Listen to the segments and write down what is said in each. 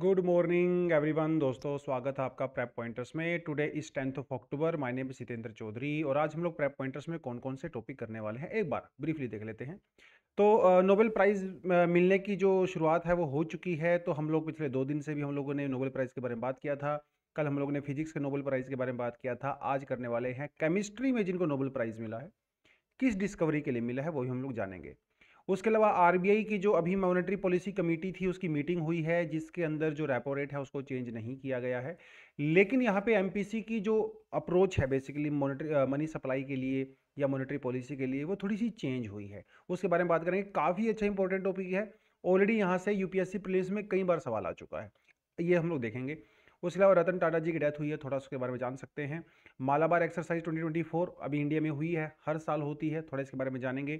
good morning everyone दोस्तों स्वागत है आपका प्रेप पॉइंटर्स में टुडे इस tenth of October my name Sitendra Chaudhary और आज हम लोग प्रेप पॉइंटर्स में कौन कौन से टॉपिक करने वाले हैं एक बार ब्रीफली देख लेते हैं तो नोबेल प्राइज़ मिलने की जो शुरुआत है वो हो चुकी है तो हम लोग पिछले दो दिन से भी हम लोगों ने नोबेल प्राइज़ के बारे में बात किया था कल हम लोगों ने फिजिक्स के नोबेल प्राइज़ के बारे में बात किया था आज करने वाले हैं केमिस्ट्री में जिनको नोबेल प्राइज़ मिला है किस डिस्कवरी के लिए मिला है वही हम लोग जानेंगे उसके अलावा आरबीआई की जो अभी मॉनेटरी पॉलिसी कमेटी थी उसकी मीटिंग हुई है जिसके अंदर जो रेपो रेट है उसको चेंज नहीं किया गया है लेकिन यहाँ पे एमपीसी की जो अप्रोच है बेसिकली मॉनेटरी मनी सप्लाई के लिए या मॉनेटरी पॉलिसी के लिए वो थोड़ी सी चेंज हुई है उसके बारे में बात करेंगे काफ़ी अच्छा इंपॉर्टेंट टॉपिक है ऑलरेडी यहाँ से यूपीएससी प्लेस में कई बार सवाल आ चुका है ये हम लोग देखेंगे उसके अलावा रतन टाटा जी की डेथ हुई है थोड़ा उसके बारे में जान सकते हैं मालाबार एक्सरसाइज 2024 अभी इंडिया में हुई है हर साल होती है थोड़ा इसके बारे में जानेंगे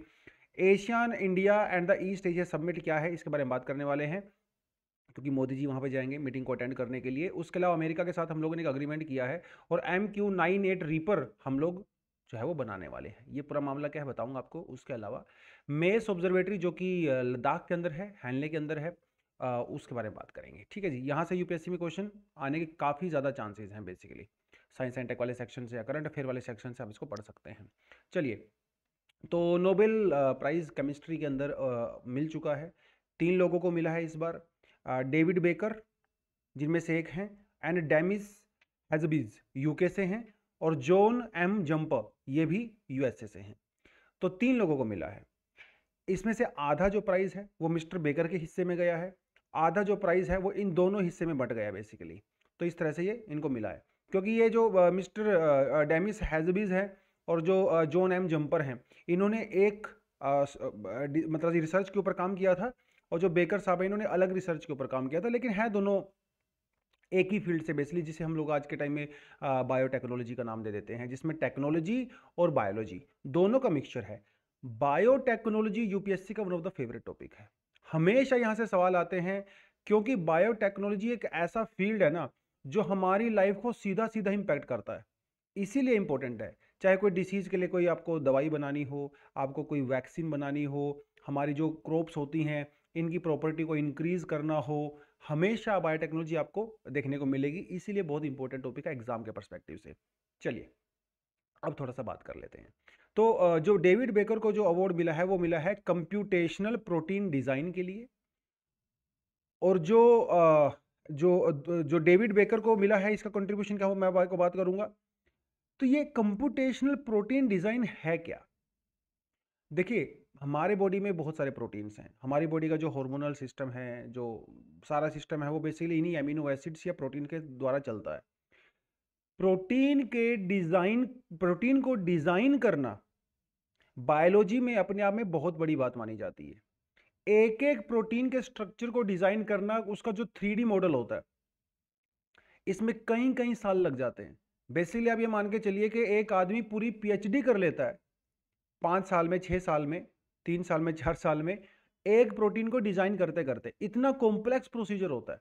ASEAN India and the East Asia summit क्या है इसके बारे में बात करने वाले हैं क्योंकि मोदी जी वहाँ पर जाएंगे मीटिंग को अटेंड करने के लिए उसके अलावा अमेरिका के साथ हम लोगों ने एक अग्रीमेंट किया है और M Q nine eight reaper हम लोग जो है वो बनाने वाले हैं ये पूरा मामला क्या है बताऊंगा आपको उसके अलावा मेस ऑब्जर्वेटरी जो कि लद्दाख के अंदर है हैंडले के अंदर है आ, उसके बारे में बात करेंगे ठीक है जी यहाँ से यूपीएससी में क्वेश्चन आने के काफ़ी ज़्यादा चांसेज हैं बेसिकली साइंस एंड टेक वाले सेक्शन से या करंट अफेयर वाले सेक्शन से आप इसको पढ़ सकते हैं चलिए तो नोबेल प्राइज़ केमिस्ट्री के अंदर मिल चुका है तीन लोगों को मिला है इस बार डेविड बेकर जिनमें से एक हैं एंड डैमिस हेजबीज यूके से हैं और जॉन एम जम्पर ये भी यूएसए से हैं तो तीन लोगों को मिला है इसमें से आधा जो प्राइज़ है वो मिस्टर बेकर के हिस्से में गया है आधा जो प्राइज़ है वो इन दोनों हिस्से में बट गया बेसिकली तो इस तरह से ये इनको मिला है क्योंकि ये जो मिस्टर डैमिस हैजबीज है और जो जॉन एम जम्पर हैं इन्होंने एक मतलब रिसर्च के ऊपर काम किया था और जो बेकर साहब हैं इन्होंने अलग रिसर्च के ऊपर काम किया था लेकिन है दोनों एक ही फील्ड से बेसिकली जिसे हम लोग आज के टाइम में बायोटेक्नोलॉजी का नाम दे देते हैं जिसमें टेक्नोलॉजी और बायोलॉजी दोनों का मिक्सचर है बायोटेक्नोलॉजी यूपीएससी का one of the favourite topic है हमेशा यहाँ से सवाल आते हैं क्योंकि बायोटेक्नोलॉजी एक ऐसा फील्ड है ना जो हमारी लाइफ को सीधा सीधा इम्पैक्ट करता है इसीलिए इंपॉर्टेंट है चाहे कोई डिसीज़ के लिए कोई आपको दवाई बनानी हो आपको कोई वैक्सीन बनानी हो हमारी जो क्रॉप्स होती हैं इनकी प्रॉपर्टी को इंक्रीज़ करना हो हमेशा बायोटेक्नोलॉजी आपको देखने को मिलेगी इसीलिए बहुत इंपॉर्टेंट टॉपिक है एग्ज़ाम के परस्पेक्टिव से चलिए अब थोड़ा सा बात कर लेते हैं तो जो डेविड बेकर को जो अवार्ड मिला है वो मिला है कंप्यूटेशनल प्रोटीन डिज़ाइन के लिए और जो जो जो डेविड बेकर को मिला है इसका कंट्रीब्यूशन क्या हो मैं बात करूंगा तो ये कंप्यूटेशनल प्रोटीन डिज़ाइन है क्या देखिए हमारे बॉडी में बहुत सारे प्रोटीन्स हैं हमारी बॉडी का जो हार्मोनल सिस्टम है जो सारा सिस्टम है वो बेसिकली इन्हीं एमिनो एसिड्स या प्रोटीन के द्वारा चलता है प्रोटीन के डिज़ाइन प्रोटीन को डिज़ाइन करना बायोलॉजी में अपने आप में बहुत बड़ी बात मानी जाती है एक एक प्रोटीन के स्ट्रक्चर को डिज़ाइन करना उसका जो थ्री मॉडल होता है इसमें कई कई साल लग जाते हैं बेसिकली आप ये मान के चलिए कि एक आदमी पूरी पीएचडी कर लेता है पाँच साल में छः साल में तीन साल में चार साल में एक प्रोटीन को डिज़ाइन करते करते इतना कॉम्प्लेक्स प्रोसीजर होता है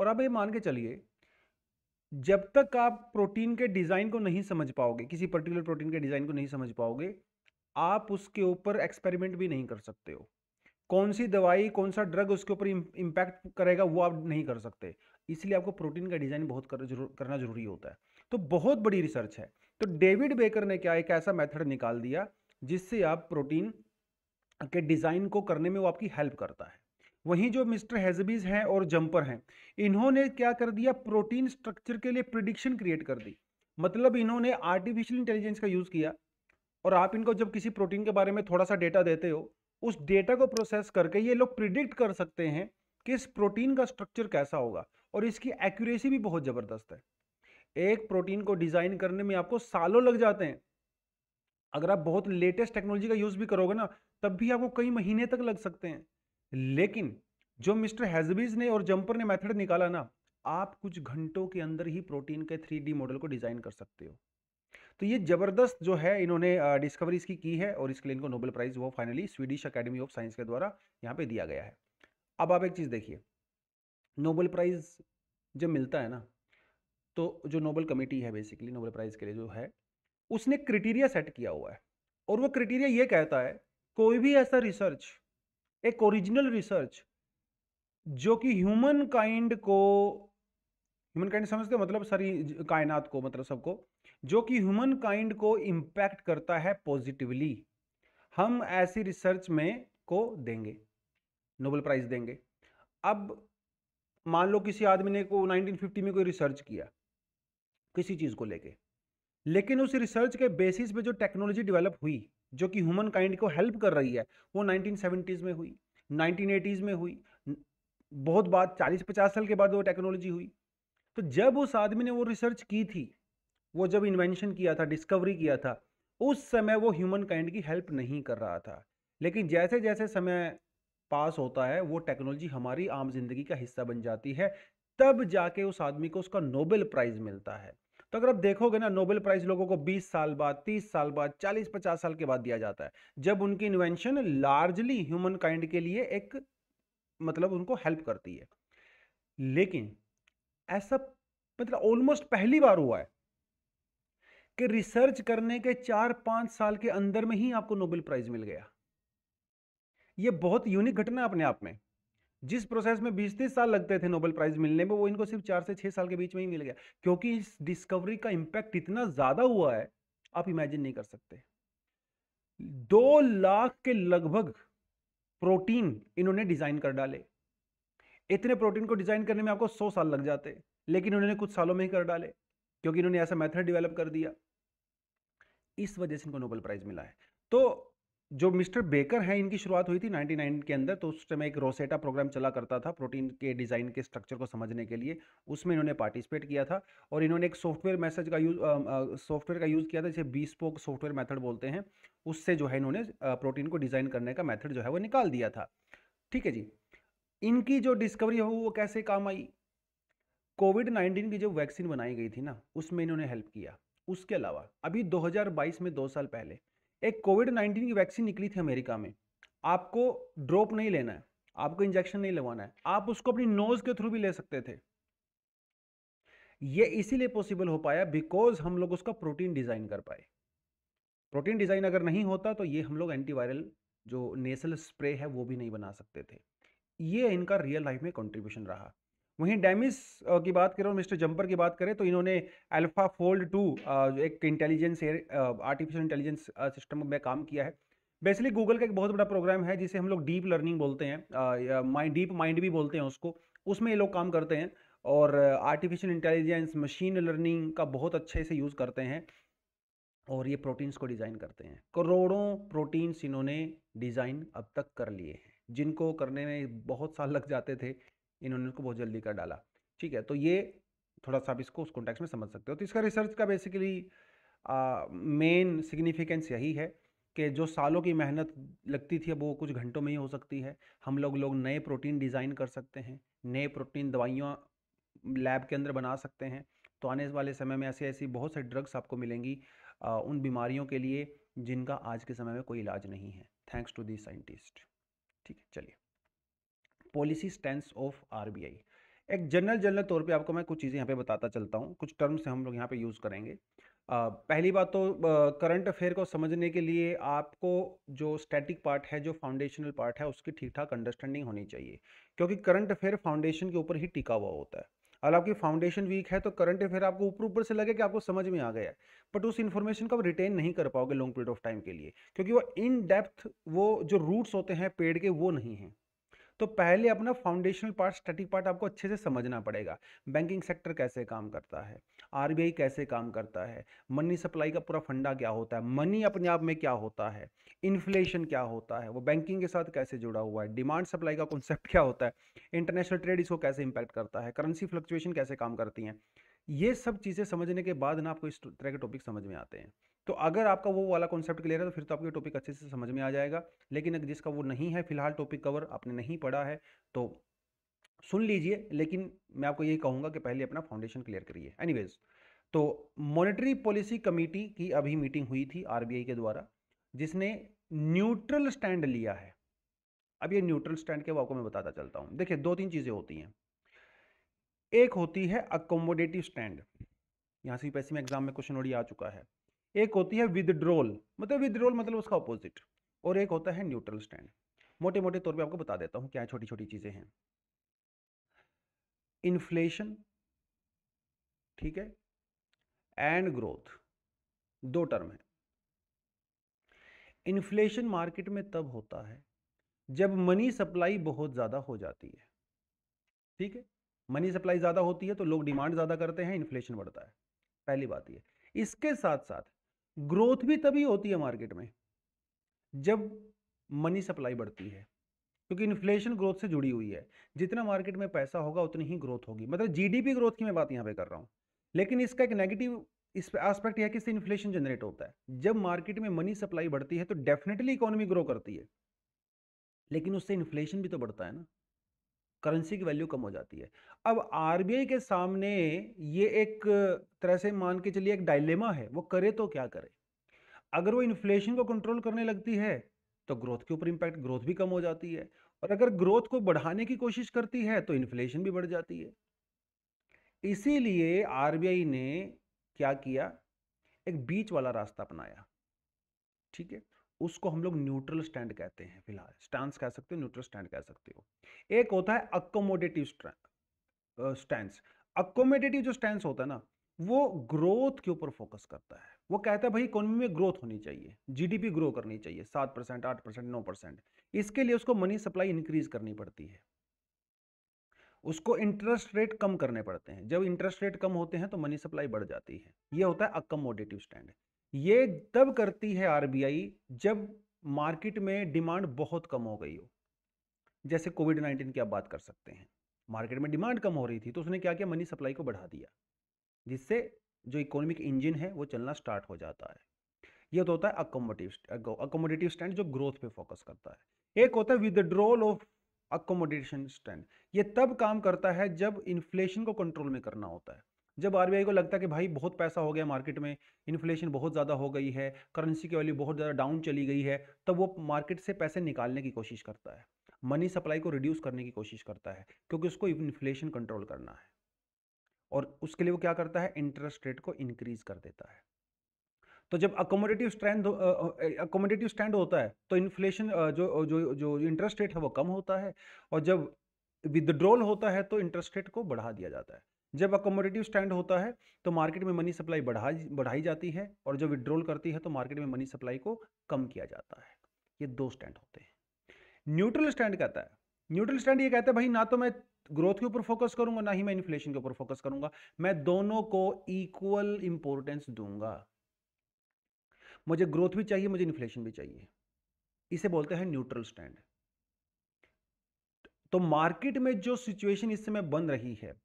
और आप ये मान के चलिए जब तक आप प्रोटीन के डिज़ाइन को नहीं समझ पाओगे किसी पर्टिकुलर प्रोटीन के डिज़ाइन को नहीं समझ पाओगे आप उसके ऊपर एक्सपेरिमेंट भी नहीं कर सकते हो कौन सी दवाई कौन सा ड्रग उसके ऊपर इम्पैक्ट करेगा वो आप नहीं कर सकते इसलिए आपको प्रोटीन का डिज़ाइन बहुत कर, जरूर, करना ज़रूरी होता है तो बहुत बड़ी रिसर्च है तो डेविड बेकर ने क्या एक ऐसा मेथड निकाल दिया जिससे आप प्रोटीन के डिज़ाइन को करने में वो आपकी हेल्प करता है वहीं जो मिस्टर हैजबीज हैं और जंपर हैं इन्होंने क्या कर दिया प्रोटीन स्ट्रक्चर के लिए प्रिडिक्शन क्रिएट कर दी मतलब इन्होंने आर्टिफिशियल इंटेलिजेंस का यूज़ किया और आप इनको जब किसी प्रोटीन के बारे में थोड़ा सा डेटा देते हो उस डेटा को प्रोसेस करके ये लोग प्रिडिक्ट कर सकते हैं कि इस प्रोटीन का स्ट्रक्चर कैसा होगा और इसकी एक्यूरेसी भी बहुत ज़बरदस्त है एक प्रोटीन को डिज़ाइन करने में आपको सालों लग जाते हैं अगर आप बहुत लेटेस्ट टेक्नोलॉजी का यूज़ भी करोगे ना तब भी आपको कई महीने तक लग सकते हैं लेकिन जो मिस्टर हैजबीज ने और जंपर ने मेथड निकाला ना आप कुछ घंटों के अंदर ही प्रोटीन के थ्री मॉडल को डिज़ाइन कर सकते हो तो ये ज़बरदस्त जो है इन्होंने डिस्कवरीज की की है और इसके लिए इनको नोबेल प्राइज़ वो finally Swedish academy of science के द्वारा यहाँ पे दिया गया है अब आप एक चीज़ देखिए नोबेल प्राइज़ जब मिलता है ना तो जो नोबल कमेटी है बेसिकली नोबल प्राइज़ के लिए जो है उसने क्रिटीरिया सेट किया हुआ है और वो क्रिटीरिया ये कहता है कोई भी ऐसा रिसर्च एक ओरिजिनल रिसर्च जो कि ह्यूमन काइंड को ह्यूमन काइंड समझते मतलब सारी कायनात को मतलब सबको जो कि ह्यूमन काइंड को इम्पैक्ट करता है पॉजिटिवली हम ऐसी रिसर्च में को देंगे नोबल प्राइज़ देंगे अब मान लो किसी आदमी ने को 1950 में कोई रिसर्च किया किसी चीज़ को लेके लेकिन उस रिसर्च के बेसिस पे जो टेक्नोलॉजी डेवलप हुई जो कि ह्यूमन काइंड को हेल्प कर रही है वो 1970s में हुई 1980s में हुई बहुत बाद 40-50 साल के बाद वो टेक्नोलॉजी हुई तो जब उस आदमी ने वो रिसर्च की थी वो जब इन्वेंशन किया था डिस्कवरी किया था उस समय वो ह्यूमन काइंड की हेल्प नहीं कर रहा था लेकिन जैसे जैसे समय पास होता है वो टेक्नोलॉजी हमारी आम जिंदगी का हिस्सा बन जाती है तब जाके उस आदमी को उसका नोबेल प्राइज मिलता है तो अगर आप देखोगे ना नोबेल प्राइज लोगों को 20 साल बाद 30 साल बाद 40 50 साल के बाद दिया जाता है जब उनकी इन्वेंशन लार्जली ह्यूमन काइंड के लिए एक मतलब उनको हेल्प करती है लेकिन ऐसा मतलब ऑलमोस्ट पहली बार हुआ है कि रिसर्च करने के चार पांच साल के अंदर में ही आपको नोबेल प्राइज मिल गया यह बहुत यूनिक घटना अपने आप में जिस प्रोसेस में बीस तीस साल लगते थे नोबेल प्राइज मिलने में वो इनको सिर्फ चार से छह साल के बीच में ही मिल गया क्योंकि इस डिस्कवरी का इम्पैक्ट इतना ज़्यादा हुआ है आप इमेजिन नहीं कर सकते दो लाख के लगभग प्रोटीन इन्होंने डिज़ाइन कर डाले इतने प्रोटीन को डिज़ाइन करने में आपको सौ साल लग जाते लेकिन उन्होंने कुछ सालों में ही कर डाले क्योंकि इन्होंने ऐसा मेथड डिवेलप कर दिया इस वजह से इनको नोबेल प्राइज़ मिला है तो जो मिस्टर बेकर हैं इनकी शुरुआत हुई थी 99 के अंदर तो उस समय एक रोसेटा प्रोग्राम चला करता था प्रोटीन के डिज़ाइन के स्ट्रक्चर को समझने के लिए उसमें इन्होंने पार्टिसिपेट किया था और इन्होंने एक सॉफ्टवेयर मैसेज का यूज सॉफ्टवेयर का यूज़ किया था जिसे बी स्पोक सॉफ्टवेयर मैथड बोलते हैं उससे जो है इन्होंने प्रोटीन को डिज़ाइन करने का मैथड जो है वो निकाल दिया था ठीक है जी इनकी जो डिस्कवरी हो वो कैसे काम आई कोविड नाइन्टीन की जो वैक्सीन बनाई गई थी ना उसमें इन्होंने हेल्प किया उसके अलावा अभी दो में दो साल पहले एक कोविड नाइन्टीन की वैक्सीन निकली थी अमेरिका में आपको ड्रॉप नहीं लेना है आपको इंजेक्शन नहीं लगवाना है आप उसको अपनी नोज के थ्रू भी ले सकते थे ये इसीलिए पॉसिबल हो पाया बिकॉज हम लोग उसका प्रोटीन डिजाइन कर पाए प्रोटीन डिजाइन अगर नहीं होता तो ये हम लोग एंटीवायरल जो नेसल स्प्रे है वो भी नहीं बना सकते थे ये इनका रियल लाइफ में कंट्रीब्यूशन रहा वहीं डैमिस की बात करें और मिस्टर जंपर की बात करें तो इन्होंने अल्फ़ा फोल्ड टू एक इंटेलिजेंस आर्टिफिशियल इंटेलिजेंस सिस्टम में काम किया है बेसिकली गूगल का एक बहुत बड़ा प्रोग्राम है जिसे हम लोग डीप लर्निंग बोलते हैं माइंड डीप माइंड भी बोलते हैं उसको उसमें ये लोग काम करते हैं और आर्टिफिशियल इंटेलिजेंस मशीन लर्निंग का बहुत अच्छे से यूज़ करते हैं और ये प्रोटीन्स को डिज़ाइन करते हैं करोड़ों प्रोटीन्स इन्होंने डिज़ाइन अब तक कर लिए हैं जिनको करने में बहुत साल लग जाते थे इन्होंने उसको बहुत जल्दी कर डाला ठीक है तो ये थोड़ा सा आप इसको उस कॉन्टेक्स्ट में समझ सकते हो तो इसका रिसर्च का बेसिकली मेन सिग्निफिकेंस यही है कि जो सालों की मेहनत लगती थी अब वो कुछ घंटों में ही हो सकती है हम लोग लोग नए प्रोटीन डिज़ाइन कर सकते हैं नए प्रोटीन दवाइयाँ लैब के अंदर बना सकते हैं तो आने वाले समय में ऐसी ऐसी बहुत सारी ड्रग्स आपको मिलेंगी आ, उन बीमारियों के लिए जिनका आज के समय में कोई इलाज नहीं है थैंक्स टू दी साइंटिस्ट ठीक है चलिए पॉलिसी स्टैंड ऑफ आर एक जनरल जनरल तौर पे आपको मैं कुछ चीज़ें यहाँ पे बताता चलता हूँ कुछ टर्म्स हम लोग यहाँ पे यूज़ करेंगे आ, पहली बात तो करंट अफेयर को समझने के लिए आपको जो स्टैटिक पार्ट है जो फाउंडेशनल पार्ट है उसकी ठीक ठाक अंडरस्टैंडिंग होनी चाहिए क्योंकि करंट अफेयर फाउंडेशन के ऊपर ही टिका हुआ होता है अगर आपकी फाउंडेशन वीक है तो करंट अफेयर आपको ऊपर ऊपर से लगे कि आपको समझ में आ गया है बट उस इन्फॉर्मेशन को आप रिटेन नहीं कर पाओगे लॉन्ग पीरियड ऑफ टाइम के लिए क्योंकि वो इन डेप्थ वो जो रूट्स होते हैं पेड़ के वो नहीं हैं तो पहले अपना फाउंडेशनल पार्ट स्टडी पार्ट आपको अच्छे से समझना पड़ेगा बैंकिंग सेक्टर कैसे काम करता है आर कैसे काम करता है मनी सप्लाई का पूरा फंडा क्या होता है मनी अपने आप में क्या होता है इन्फ्लेशन क्या होता है वो बैंकिंग के साथ कैसे जुड़ा हुआ है डिमांड सप्लाई का कॉन्सेप्ट क्या होता है इंटरनेशनल ट्रेड इसको कैसे इंपैक्ट करता है करेंसी फ्लक्चुएशन कैसे काम करती हैं ये सब चीज़ें समझने के बाद ना आपको इस तरह के टॉपिक समझ में आते हैं तो अगर आपका वो वाला कॉन्सेप्ट क्लियर है तो फिर तो आपको टॉपिक अच्छे से समझ में आ जाएगा लेकिन अगर जिसका वो नहीं है फिलहाल टॉपिक कवर आपने नहीं पढ़ा है तो सुन लीजिए लेकिन मैं आपको यही कहूँगा कि पहले अपना फाउंडेशन क्लियर करिए एनीवेज तो मॉनेटरी पॉलिसी कमेटी की अभी मीटिंग हुई थी आरबीआई के द्वारा जिसने न्यूट्रल स्टैंड लिया है अब ये न्यूट्रल स्टैंड के वाको मैं बताता चलता हूँ देखिए दो तीन चीज़ें होती हैं एक होती है अकोमोडेटिव स्टैंड यहाँ सी पी एस में एग्जाम में क्वेश्चन ऑडी आ चुका है एक होती है विदड्रोल मतलब विदड्रोल मतलब उसका अपोजिट और एक होता है न्यूट्रल स्टैंड मोटे मोटे तौर पे आपको बता देता हूँ क्या छोटी छोटी चीज़ें हैं इन्फ्लेशन ठीक है एंड ग्रोथ दो टर्म है इन्फ्लेशन मार्केट में तब होता है जब मनी सप्लाई बहुत ज़्यादा हो जाती है ठीक है मनी सप्लाई ज़्यादा होती है तो लोग डिमांड ज़्यादा करते हैं इन्फ्लेशन बढ़ता है पहली बात ये इसके साथ साथ ग्रोथ भी तभी होती है मार्केट में जब मनी सप्लाई बढ़ती है क्योंकि इन्फ्लेशन ग्रोथ से जुड़ी हुई है जितना मार्केट में पैसा होगा उतनी ही ग्रोथ होगी मतलब जीडीपी ग्रोथ की मैं बात यहाँ पे कर रहा हूँ लेकिन इसका एक नेगेटिव इस एस्पेक्ट यह है कि इससे इन्फ्लेशन जनरेट होता है जब मार्केट में मनी सप्लाई बढ़ती है तो डेफिनेटली इकोनॉमी ग्रो करती है लेकिन उससे इन्फ्लेशन भी तो बढ़ता है ना करेंसी की वैल्यू कम हो जाती है अब आरबीआई के सामने ये एक तरह से मान के चलिए एक डायलेमा है वो करे तो क्या करे अगर वो इन्फ्लेशन को कंट्रोल करने लगती है तो ग्रोथ के ऊपर इम्पैक्ट ग्रोथ भी कम हो जाती है और अगर ग्रोथ को बढ़ाने की कोशिश करती है तो इन्फ्लेशन भी बढ़ जाती है इसीलिए आरबीआई ने क्या किया एक बीच वाला रास्ता अपनाया ठीक है उसको हम लोग न्यूट्रल स्टैंड कहते हैं फिलहाल स्टांस कह सकते हो न्यूट्रल स्टैंड कह सकते हो एक होता है अकोमोडेटिव स्टैंड अकोमोडेटिव जो स्टैंड होता है ना वो ग्रोथ के ऊपर फोकस करता है वो कहता है भाई इकोनॉमी में ग्रोथ होनी चाहिए जीडीपी ग्रो करनी चाहिए सात परसेंट आठ परसेंट नौ परसेंट इसके लिए उसको मनी सप्लाई इंक्रीज करनी पड़ती है उसको इंटरेस्ट रेट कम करने पड़ते हैं जब इंटरेस्ट रेट कम होते हैं तो मनी सप्लाई बढ़ जाती है ये होता है अकमोडेटिव स्टैंड ये तब करती है आरबीआई जब मार्केट में डिमांड बहुत कम हो गई हो जैसे कोविड नाइन्टीन की आप बात कर सकते हैं मार्केट में डिमांड कम हो रही थी तो उसने क्या किया मनी सप्लाई को बढ़ा दिया जिससे जो इकोनॉमिक इंजन है वो चलना स्टार्ट हो जाता है ये तो होता है अकोमोटिव अकोमोडेटिव स्टैंड जो ग्रोथ पे फोकस करता है एक होता है विदड्रोल ऑफ अकोमोडेशन स्टैंड ये तब काम करता है जब इन्फ्लेशन को कंट्रोल में करना होता है जब आर को लगता है कि भाई बहुत पैसा हो गया मार्केट में इन्फ्लेशन बहुत ज़्यादा हो गई है करेंसी की वैल्यू बहुत ज़्यादा डाउन चली गई है तब वो मार्केट से पैसे निकालने की कोशिश करता है मनी सप्लाई को रिड्यूस करने की कोशिश करता है क्योंकि उसको इन्फ्लेशन कंट्रोल करना है और उसके लिए वो क्या करता है इंटरेस्ट रेट को इंक्रीज कर देता है तो जब अकोमोडेटिव स्ट्रेंथ अकोमोडेटिव स्टैंड होता है तो इन्फ्लेशन जो जो जो इंटरेस्ट रेट है वो कम होता है और जब विदड्रॉल होता है तो इंटरेस्ट रेट को बढ़ा दिया जाता है जब अकोमोडेटिव स्टैंड होता है तो मार्केट में मनी सप्लाई बढ़ा बढ़ाई जाती है और जब विड्रोल करती है तो मार्केट में मनी सप्लाई को कम किया जाता है ये दो स्टैंड होते हैं न्यूट्रल स्टैंड कहता है न्यूट्रल स्टैंड ये कहता है भाई ना तो मैं ग्रोथ के ऊपर फोकस करूंगा ना ही मैं इन्फ्लेशन के ऊपर फोकस करूंगा मैं दोनों को इक्वल इंपॉर्टेंस दूंगा मुझे ग्रोथ भी चाहिए मुझे इन्फ्लेशन भी चाहिए इसे बोलते हैं न्यूट्रल स्टैंड तो मार्केट में जो सिचुएशन इस समय बन रही है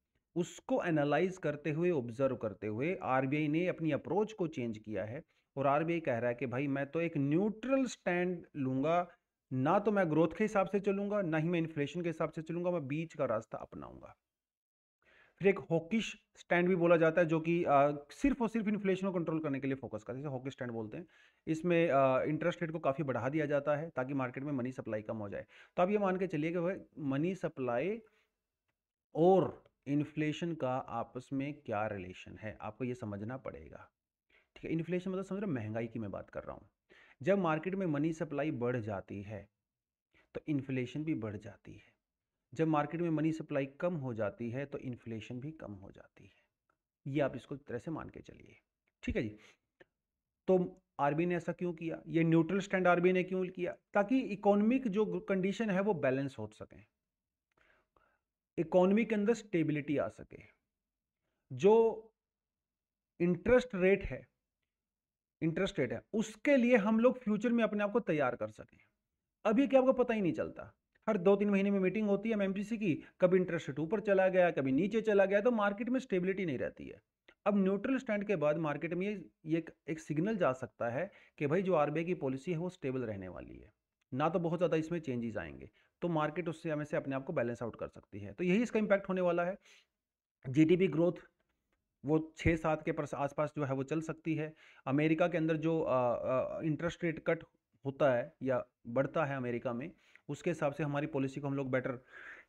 उसको एनालाइज करते हुए ऑब्जर्व करते हुए आरबीआई ने अपनी अप्रोच को चेंज किया है और आरबीआई कह रहा है कि भाई मैं तो एक न्यूट्रल स्टैंड लूंगा ना तो मैं ग्रोथ के हिसाब से चलूंगा ना ही मैं इन्फ्लेशन के हिसाब से चलूंगा मैं बीच का रास्ता अपनाऊंगा फिर एक हॉकिश स्टैंड भी बोला जाता है जो कि सिर्फ और सिर्फ इन्फ्लेशन को कंट्रोल करने के लिए फोकस करते हैं हॉकिश स्टैंड बोलते हैं इसमें इंटरेस्ट रेट को काफ़ी बढ़ा दिया जाता है ताकि मार्केट में मनी सप्लाई कम हो जाए तो आप ये मान के चलिए कि भाई मनी सप्लाई और इन्फ्लेशन का आपस में क्या रिलेशन है आपको ये समझना पड़ेगा ठीक है इन्फ्लेशन मतलब समझ रहे महंगाई की मैं बात कर रहा हूँ जब मार्केट में मनी सप्लाई बढ़ जाती है तो इन्फ्लेशन भी बढ़ जाती है जब मार्केट में मनी सप्लाई कम हो जाती है तो इन्फ्लेशन भी कम हो जाती है ये आप इसको तरह से मान के चलिए ठीक है जी तो आरबीआई ने ऐसा क्यों किया ये न्यूट्रल स्टैंड आरबीआई ने क्यों किया ताकि इकोनॉमिक जो कंडीशन है वो बैलेंस हो सकें इकोनॉमी के अंदर स्टेबिलिटी आ सके जो इंटरेस्ट रेट है इंटरेस्ट रेट है उसके लिए हम लोग फ्यूचर में अपने आप को तैयार कर सकें अभी क्या आपको पता ही नहीं चलता हर दो तीन महीने में मीटिंग होती है एम की कभी इंटरेस्ट रेट ऊपर चला गया कभी नीचे चला गया तो मार्केट में स्टेबिलिटी नहीं रहती है अब न्यूट्रल स्टैंड के बाद मार्केट में ये एक, एक सिग्नल जा सकता है कि भाई जो आरबीआई की पॉलिसी है वो स्टेबल रहने वाली है ना तो बहुत ज़्यादा इसमें चेंजेस आएंगे तो मार्केट उससे हमें से अपने आप को बैलेंस आउट कर सकती है तो यही इसका इम्पैक्ट होने वाला है जीडीपी ग्रोथ वो छः सात के आसपास जो है वो चल सकती है अमेरिका के अंदर जो इंटरेस्ट रेट कट होता है या बढ़ता है अमेरिका में उसके हिसाब से हमारी पॉलिसी को हम लोग बेटर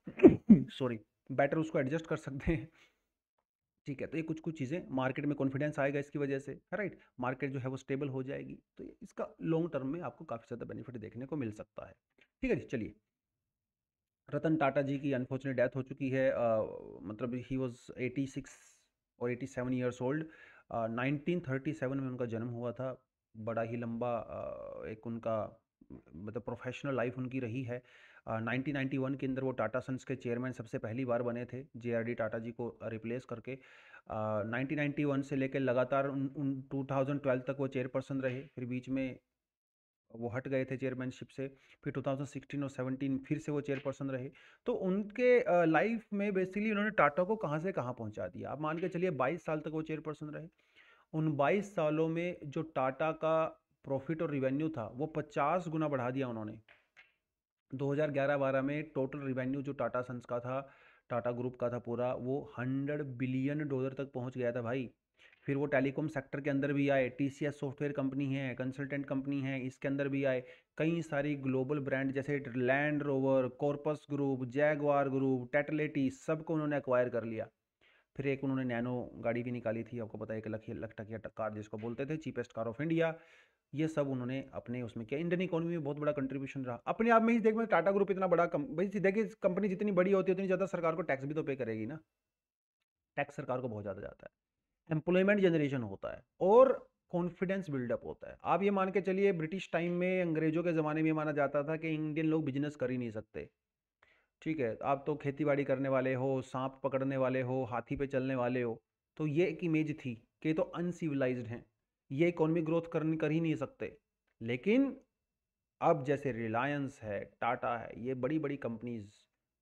सॉरी बेटर उसको एडजस्ट कर सकते हैं ठीक है तो ये कुछ कुछ चीज़ें मार्केट में कॉन्फिडेंस आएगा इसकी वजह से राइट मार्केट जो है वो स्टेबल हो जाएगी तो इसका लॉन्ग टर्म में आपको काफ़ी ज़्यादा बेनिफिट देखने को मिल सकता है ठीक है जी चलिए रतन टाटा जी की अनफॉर्चुनेट डेथ हो चुकी है मतलब ही वॉज एटी सिक्स और eighty seven years old nineteen thirty seven में उनका जन्म हुआ था बड़ा ही लंबा एक उनका मतलब प्रोफेशनल लाइफ उनकी रही है नाइनटीन नाइन्टी वन के अंदर वो टाटा सन्स के चेयरमैन सबसे पहली बार बने थे J R D Tata ji को रिप्लेस करके नाइनटीन नाइन्टी वन से लेकर लगातार उन टू थाउजेंड ट्वेल्व तक वो चेयरपर्सन रहे फिर बीच में वो हट गए थे चेयरमैनशिप से फिर 2016 और 17 फिर से वो चेयरपर्सन रहे तो उनके लाइफ में बेसिकली उन्होंने टाटा को कहाँ से कहाँ पहुँचा दिया आप मान के चलिए 22 साल तक वो चेयरपर्सन रहे उन 22 सालों में जो टाटा का प्रॉफिट और रिवेन्यू था वो 50 गुना बढ़ा दिया उन्होंने 2011-12 में टोटल रिवेन्यू जो टाटा सन्स का था टाटा ग्रुप का था पूरा वो हंड्रेड बिलियन डॉलर तक पहुँच गया था भाई फिर वो टेलीकॉम सेक्टर के अंदर भी आए टी सॉफ्टवेयर कंपनी है कंसल्टेंट कंपनी है इसके अंदर भी आए कई सारी ग्लोबल ब्रांड जैसे Land Rover Corus group Jaguar group Tetley सबको उन्होंने एक्वायर कर लिया फिर एक उन्होंने नैनो गाड़ी भी निकाली थी आपको पता है एक लख लख कार जिसको बोलते थे चीपेस्ट कार ऑफ इंडिया ये सब उन्होंने अपने उसमें किया इंडियन इकोनॉमी में बहुत बड़ा कंट्रीब्यूशन रहा अपने आप में ही देख टाटा ग्रुप इतना बड़ा कम भाई देखिए कंपनी जितनी बड़ी होती है उतनी ज़्यादा सरकार को टैक्स भी तो पे करेगी ना टैक्स सरकार को बहुत ज़्यादा जाता है एम्प्लॉयमेंट जनरेशन होता है और कॉन्फिडेंस बिल्डअप होता है आप ये मान के चलिए ब्रिटिश टाइम में अंग्रेज़ों के ज़माने में माना जाता था कि इंडियन लोग बिजनेस कर ही नहीं सकते ठीक है आप तो खेती बाड़ी करने वाले हो सांप पकड़ने वाले हो हाथी पे चलने वाले हो तो ये एक इमेज थी कि तो अनसिविलाइज हैं ये इकोनॉमिक ग्रोथ कर, कर ही नहीं सकते लेकिन अब जैसे रिलायंस है टाटा है ये बड़ी बड़ी कंपनीज़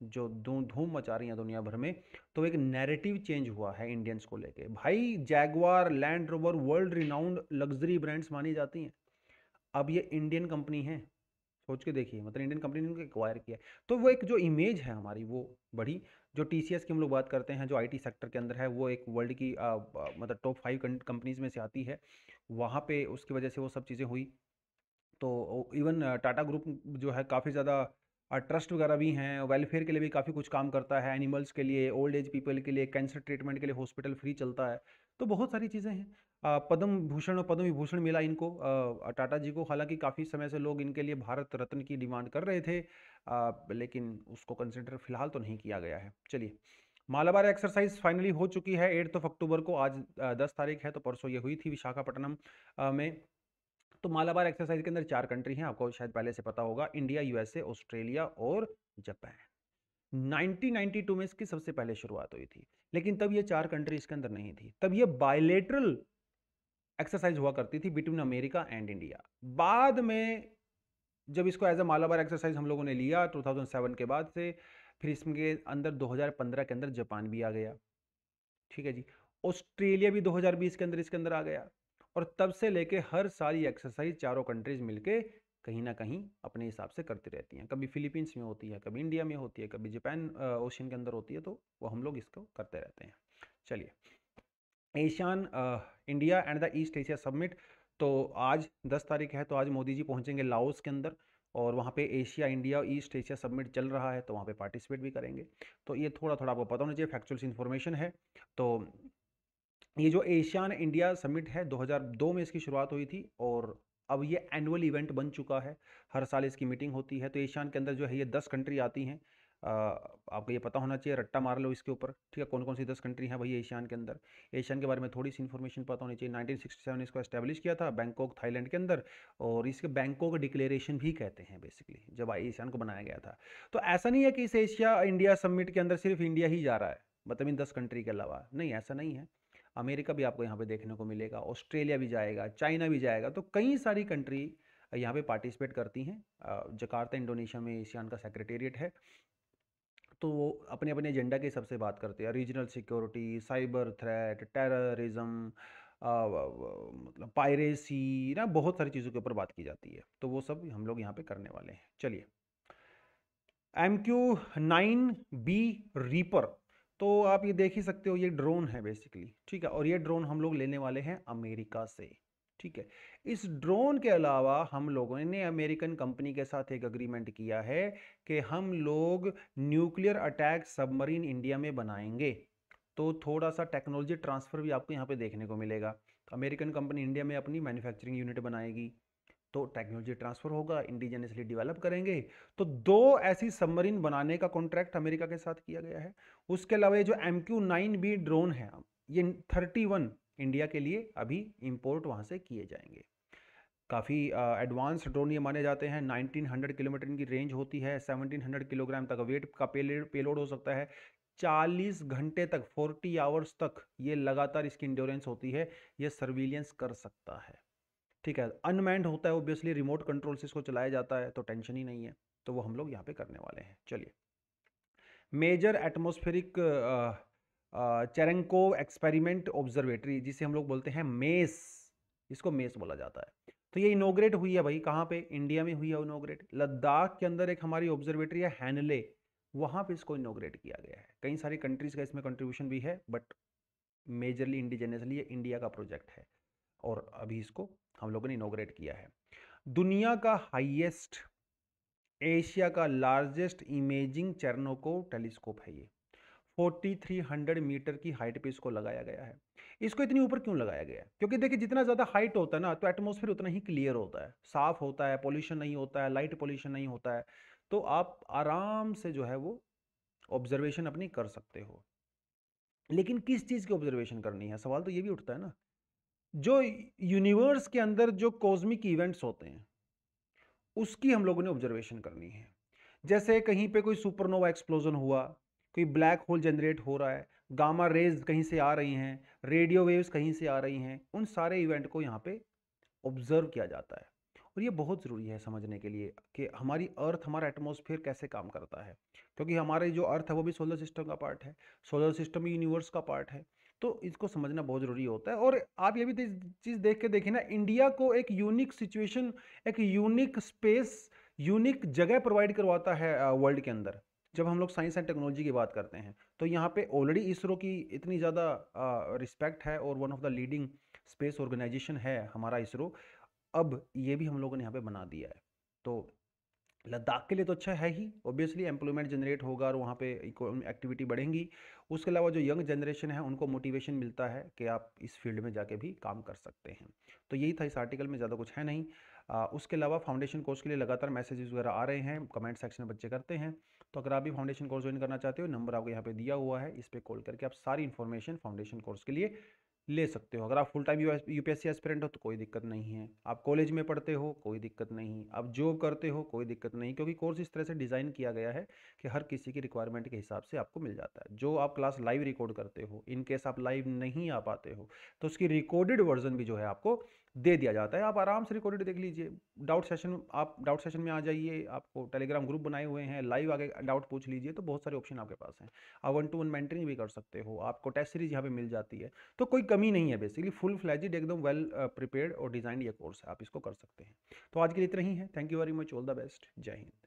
जो धूम धूम मचा रही हैं दुनिया भर में तो एक नैरेटिव चेंज हुआ है इंडियंस को लेके भाई Jaguar Land Rover world renowned luxury brands मानी जाती हैं अब ये इंडियन कंपनी है सोच के देखिए मतलब इंडियन कंपनी ने उनको एक्वायर किया तो वो एक जो इमेज है हमारी वो बढ़ी जो टी की हम लोग बात करते हैं जो टी सेक्टर के अंदर है वो एक वर्ल्ड की आ, आ, मतलब टॉप फाइव कंपनीज में से आती है वहाँ पे उसकी वजह से वो सब चीज़ें हुई तो इवन टाटा ग्रुप जो है काफ़ी ज़्यादा और ट्रस्ट वगैरह भी हैं वेलफेयर के लिए भी काफ़ी कुछ काम करता है एनिमल्स के लिए ओल्ड एज पीपल के लिए कैंसर ट्रीटमेंट के लिए हॉस्पिटल फ्री चलता है तो बहुत सारी चीज़ें हैं पद्म भूषण और पद्म विभूषण मिला इनको टाटा जी को हालांकि काफ़ी समय से लोग इनके लिए भारत रत्न की डिमांड कर रहे थे आ, लेकिन उसको कंसिडर फिलहाल तो नहीं किया गया है चलिए मालाबार एक्सरसाइज फाइनली हो चुकी है एट्थ ऑफ अक्टूबर को आज दस तारीख है तो परसों ये हुई थी विशाखापट्टनम में तो मालाबार एक्सरसाइज के अंदर चार कंट्री हैं आपको शायद पहले से पता होगा इंडिया यूएसए ऑस्ट्रेलिया और जापान 1992 में इसकी सबसे पहले शुरुआत हुई थी लेकिन तब ये चार कंट्री इसके अंदर नहीं थी तब ये बायोलेटरल एक्सरसाइज हुआ करती थी बिटवीन अमेरिका एंड इंडिया बाद में जब इसको एज ए मालाबार एक्सरसाइज हम लोगों ने लिया 2007 के बाद से फिर इसके अंदर 2015 के अंदर जापान भी आ गया ठीक है जी ऑस्ट्रेलिया भी 2020 के अंदर इसके अंदर आ गया और तब से लेके हर साल ये एक्सरसाइज चारों कंट्रीज मिलके कहीं ना कहीं अपने हिसाब से करती रहती हैं कभी फिलीपींस में होती है कभी इंडिया में होती है कभी जापान ओशियन के अंदर होती है तो वो हम लोग इसको करते रहते हैं चलिए ASEAN India and the East Asia summit तो आज 10 तारीख है तो आज मोदी जी पहुंचेंगे लाओस के अंदर और वहाँ पे Asia India East Asia summit चल रहा है तो वहाँ पे पार्टिसिपेट भी करेंगे तो ये थोड़ा थोड़ा आपको पता होना चाहिए फैक्चुअल्स इन्फॉर्मेशन है तो ये जो एशियान इंडिया समिट है 2002 में इसकी शुरुआत हुई थी और अब ये एनुअल इवेंट बन चुका है हर साल इसकी मीटिंग होती है तो एशियान के अंदर जो है ये दस कंट्री आती हैं आपको ये पता होना चाहिए रट्टा मार लो इसके ऊपर ठीक है कौन कौन सी दस कंट्री हैं भैया एशियान के अंदर एशियान के बारे में थोड़ी सी इन्फॉर्मेशन पता होनी चाहिए नाइनटीन इसको एस्टेब्लिश किया था बैंकॉक थाईलैंड के अंदर और इसके बैंकॉक डिक्लेरेशन भी कहते हैं बेसिकली जब एशियान को बनाया गया था तो ऐसा नहीं है कि इस एशिया इंडिया समिट के अंदर सिर्फ इंडिया ही जा रहा है मतलब इन दस कंट्री के अलावा नहीं ऐसा नहीं है अमेरिका भी आपको यहाँ पे देखने को मिलेगा ऑस्ट्रेलिया भी जाएगा चाइना भी जाएगा तो कई सारी कंट्री यहाँ पे पार्टिसिपेट करती हैं जकार्ता इंडोनेशिया में एशियान का सेक्रेटेरिएट है तो वो अपने अपने एजेंडा के हिसाब से बात करते हैं regional security cyber threat terrorism मतलब पायरेसी ना बहुत सारी चीज़ों के ऊपर बात की जाती है तो वो सब हम लोग यहाँ पे करने वाले हैं चलिए M Q nine B reaper तो आप ये देख ही सकते हो ये ड्रोन है बेसिकली ठीक है और ये ड्रोन हम लोग लेने वाले हैं अमेरिका से ठीक है इस ड्रोन के अलावा हम लोगों ने अमेरिकन कंपनी के साथ एक अग्रीमेंट किया है कि हम लोग न्यूक्लियर अटैक सबमरीन इंडिया में बनाएंगे तो थोड़ा सा टेक्नोलॉजी ट्रांसफ़र भी आपको यहाँ पे देखने को मिलेगा अमेरिकन कंपनी इंडिया में अपनी मैन्युफैक्चरिंग यूनिट बनाएगी तो टेक्नोलॉजी ट्रांसफ़र होगा इंडिजनसली डेवलप करेंगे तो दो ऐसी सबमरीन बनाने का कॉन्ट्रैक्ट अमेरिका के साथ किया गया है उसके अलावा ये जो M Q nine B drone है ये थर्टी वन इंडिया के लिए अभी इम्पोर्ट वहाँ से किए जाएंगे काफ़ी एडवांस ड्रोन ये माने जाते हैं 1900 किलोमीटर इनकी रेंज होती है 1700 किलोग्राम तक वेट का पेलोड पेलोड हो सकता है 40 घंटे तक 40 आवर्स तक ये लगातार इसकी इंडोरेंस होती है ये सर्विलियंस कर सकता है ठीक है अनमैंड होता है ओबियसली रिमोट कंट्रोल से इसको चलाया जाता है तो टेंशन ही नहीं है तो वो हम लोग यहाँ पे करने वाले हैं चलिए major atmospheric Cherenkov experiment observatory जिसे हम लोग बोलते हैं मेस इसको मेस बोला जाता है तो ये इनोग्रेट हुई है भाई कहाँ पे इंडिया में हुई है इनोग्रेट लद्दाख के अंदर एक हमारी ऑब्जर्वेटरी है हैनले वहाँ पे इसको इनोग्रेट किया गया है कई सारी कंट्रीज का इसमें कंट्रीब्यूशन भी है बट मेजरली इंडिजेनियसली ये इंडिया का प्रोजेक्ट है और अभी इसको हम लोगों ने इनोग्रेट किया है दुनिया का हाईएस्ट एशिया का लार्जेस्ट इमेजिंग चरणों को टेलीस्कोप है ये 4300 मीटर की हाइट पे इसको लगाया गया है इसको इतनी ऊपर क्यों लगाया गया है क्योंकि देखिए जितना ज़्यादा हाइट होता है ना तो एटमोसफेयर उतना ही क्लियर होता है साफ होता है पोल्यूशन नहीं होता है लाइट पोल्यूशन नहीं होता है तो आप आराम से जो है वो ऑब्जर्वेशन अपनी कर सकते हो लेकिन किस चीज़ की ऑब्जर्वेशन करनी है सवाल तो ये भी उठता है ना जो यूनिवर्स के अंदर जो कॉस्मिक इवेंट्स होते हैं उसकी हम लोगों ने ऑब्जर्वेशन करनी है जैसे कहीं पे कोई सुपरनोवा एक्सप्लोजन हुआ कोई ब्लैक होल जनरेट हो रहा है गामा रेज कहीं से आ रही हैं रेडियो वेव्स कहीं से आ रही हैं उन सारे इवेंट को यहाँ पे ऑब्जर्व किया जाता है और ये बहुत ज़रूरी है समझने के लिए कि हमारी अर्थ हमारा एटमोसफेयर कैसे काम करता है क्योंकि हमारे जो अर्थ है वो भी सोलर सिस्टम का पार्ट है सोलर सिस्टम यूनिवर्स का पार्ट है तो इसको समझना बहुत ज़रूरी होता है और आप ये भी चीज़ देख के देखें ना इंडिया को एक यूनिक सिचुएशन एक यूनिक स्पेस यूनिक जगह प्रोवाइड करवाता है वर्ल्ड के अंदर जब हम लोग साइंस एंड टेक्नोलॉजी की बात करते हैं तो यहाँ पे ऑलरेडी इसरो की इतनी ज़्यादा रिस्पेक्ट है और one of the leading space organisation है हमारा इसरो अब ये भी हम लोगों ने यहाँ पे बना दिया है तो लद्दाख के लिए तो अच्छा है ही ऑब्वियसली एम्प्लॉयमेंट जनरेट होगा और वहाँ पे एक्टिविटी बढ़ेंगी उसके अलावा जो यंग जनरेशन है उनको मोटिवेशन मिलता है कि आप इस फील्ड में जाके भी काम कर सकते हैं तो यही था इस आर्टिकल में ज़्यादा कुछ है नहीं आ, उसके अलावा फाउंडेशन कोर्स के लिए लगातार मैसेजेस वगैरह आ रहे हैं कमेंट सेक्शन में बच्चे करते हैं तो अगर आप भी फाउंडेशन कोर्स ज्वाइन करना चाहते हो नंबर आपको यहाँ पर दिया हुआ है इस पर कॉल करके आप सारी इन्फॉर्मेशन फाउंडेशन कोर्स के लिए ले सकते हो अगर आप full time U P S C aspirant हो तो कोई दिक्कत नहीं है आप कॉलेज में पढ़ते हो कोई दिक्कत नहीं आप जॉब करते हो कोई दिक्कत नहीं क्योंकि कोर्स इस तरह से डिज़ाइन किया गया है कि हर किसी की रिक्वायरमेंट के हिसाब से आपको मिल जाता है जो आप क्लास लाइव रिकॉर्ड करते हो इन केस आप लाइव नहीं आ पाते हो तो उसकी रिकॉर्डेड वर्जन भी जो है आपको दे दिया जाता है आप आराम से रिकॉर्डेड देख लीजिए डाउट सेशन आप डाउट सेशन में आ जाइए आपको टेलीग्राम ग्रुप बनाए हुए हैं लाइव आगे डाउट पूछ लीजिए तो बहुत सारे ऑप्शन आपके पास हैं आप वन टू वन मेंटरिंग भी कर सकते हो आपको टेस्ट सीरीज यहाँ पे मिल जाती है तो कोई कमी नहीं है बेसिकली फुल फ्लैजिड एकदम वेल प्रिपेयर uh, और डिजाइंड ये कोर्स है आप इसको कर सकते हैं तो आज के लिए इतना ही है thank you very much all the best जय हिंद